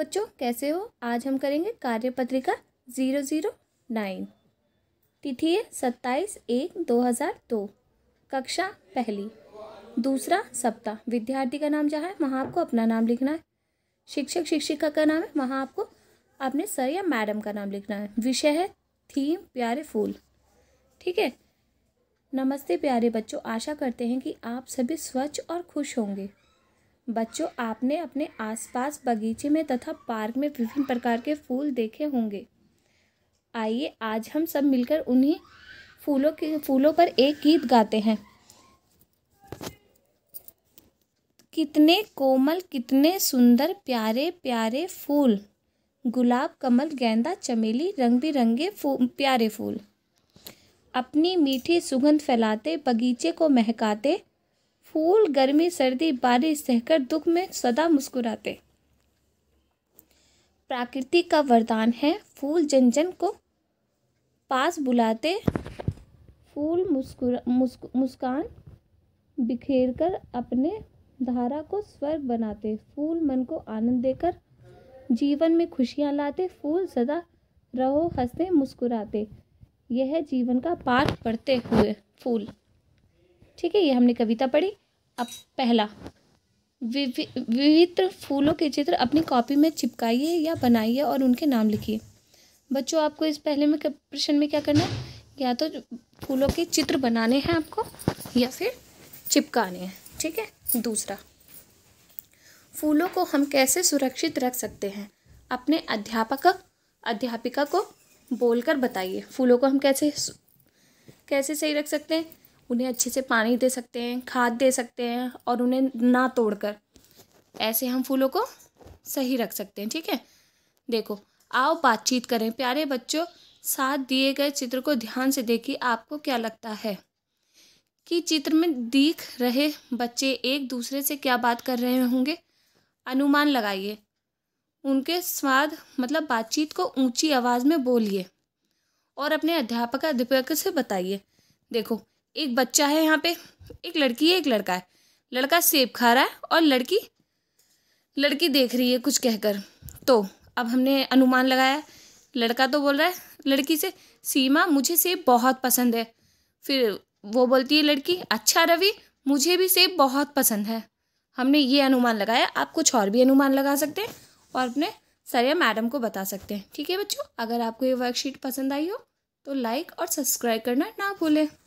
बच्चों कैसे हो आज हम करेंगे कार्यपत्रिका ज़ीरो ज़ीरो नाइन तिथि है सत्ताईस एक दो हज़ार दो कक्षा पहली दूसरा सप्ताह विद्यार्थी का नाम जहाँ है वहाँ आपको अपना नाम लिखना है शिक्षक शिक्षिका का नाम है वहाँ आपको अपने सर या मैडम का नाम लिखना है विषय है थीम प्यारे फूल ठीक है नमस्ते प्यारे बच्चों आशा करते हैं कि आप सभी स्वच्छ और खुश होंगे बच्चों आपने अपने आसपास बगीचे में तथा पार्क में विभिन्न प्रकार के फूल देखे होंगे आइए आज हम सब मिलकर उन्हीं फूलों के फूलों पर एक गीत गाते हैं कितने कोमल कितने सुंदर प्यारे प्यारे फूल गुलाब कमल गेंदा चमेली रंग बिरंगे फू, प्यारे फूल अपनी मीठी सुगंध फैलाते बगीचे को महकाते फूल गर्मी सर्दी बारिश सहकर दुख में सदा मुस्कुराते प्रकृति का वरदान है फूल जन जन को पास बुलाते फूल मुस्कुरा मुस्कान बिखेर कर अपने धारा को स्वर्ग बनाते फूल मन को आनंद देकर जीवन में खुशियाँ लाते फूल सदा रहो हंसते मुस्कुराते यह जीवन का पाठ पढ़ते हुए फूल ठीक है ये हमने कविता पढ़ी अब पहला विविध फूलों के चित्र अपनी कॉपी में चिपकाइए या बनाइए और उनके नाम लिखिए बच्चों आपको इस पहले में प्रश्न में क्या करना है या तो फूलों के चित्र बनाने हैं आपको या फिर चिपकाने हैं ठीक है दूसरा फूलों को हम कैसे सुरक्षित रख सकते हैं अपने अध्यापक अध्यापिका को बोलकर बताइए फूलों को हम कैसे कैसे सही रख सकते हैं उन्हें अच्छे से पानी दे सकते हैं खाद दे सकते हैं और उन्हें ना तोड़कर ऐसे हम फूलों को सही रख सकते हैं ठीक है देखो आओ बातचीत करें प्यारे बच्चों साथ दिए गए चित्र को ध्यान से देखिए आपको क्या लगता है कि चित्र में दिख रहे बच्चे एक दूसरे से क्या बात कर रहे होंगे अनुमान लगाइए उनके स्वाद मतलब बातचीत को ऊंची आवाज़ में बोलिए और अपने अध्यापक अध्यापक से बताइए देखो एक बच्चा है यहाँ पे एक लड़की है एक लड़का है लड़का सेब खा रहा है और लड़की लड़की देख रही है कुछ कहकर तो अब हमने अनुमान लगाया लड़का तो बोल रहा है लड़की से सीमा मुझे सेब बहुत पसंद है फिर वो बोलती है लड़की अच्छा रवि मुझे भी सेब बहुत पसंद है हमने ये अनुमान लगाया आप कुछ और भी अनुमान लगा सकते हैं और अपने सर या मैडम को बता सकते हैं ठीक है बच्चों अगर आपको ये वर्कशीट पसंद आई हो तो लाइक और सब्सक्राइब करना ना भूलें